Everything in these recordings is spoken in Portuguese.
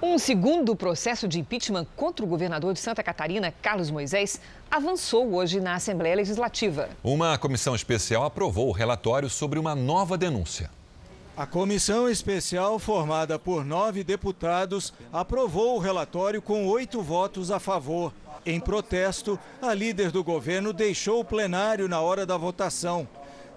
Um segundo processo de impeachment contra o governador de Santa Catarina, Carlos Moisés, avançou hoje na Assembleia Legislativa. Uma comissão especial aprovou o relatório sobre uma nova denúncia. A comissão especial, formada por nove deputados, aprovou o relatório com oito votos a favor. Em protesto, a líder do governo deixou o plenário na hora da votação.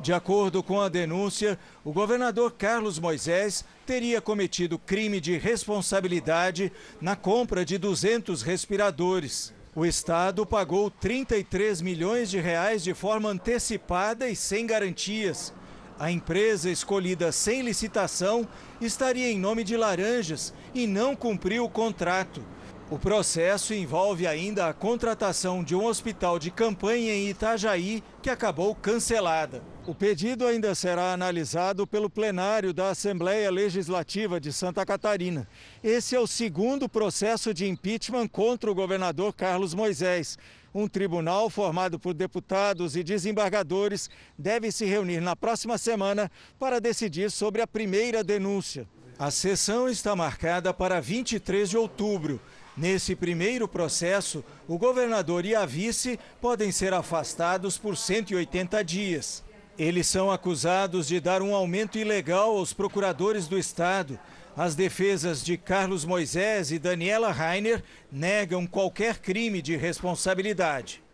De acordo com a denúncia, o governador Carlos Moisés teria cometido crime de responsabilidade na compra de 200 respiradores. O Estado pagou 33 milhões de reais de forma antecipada e sem garantias. A empresa escolhida sem licitação estaria em nome de Laranjas e não cumpriu o contrato. O processo envolve ainda a contratação de um hospital de campanha em Itajaí, que acabou cancelada. O pedido ainda será analisado pelo plenário da Assembleia Legislativa de Santa Catarina. Esse é o segundo processo de impeachment contra o governador Carlos Moisés. Um tribunal formado por deputados e desembargadores deve se reunir na próxima semana para decidir sobre a primeira denúncia. A sessão está marcada para 23 de outubro. Nesse primeiro processo, o governador e a vice podem ser afastados por 180 dias. Eles são acusados de dar um aumento ilegal aos procuradores do Estado. As defesas de Carlos Moisés e Daniela Rainer negam qualquer crime de responsabilidade.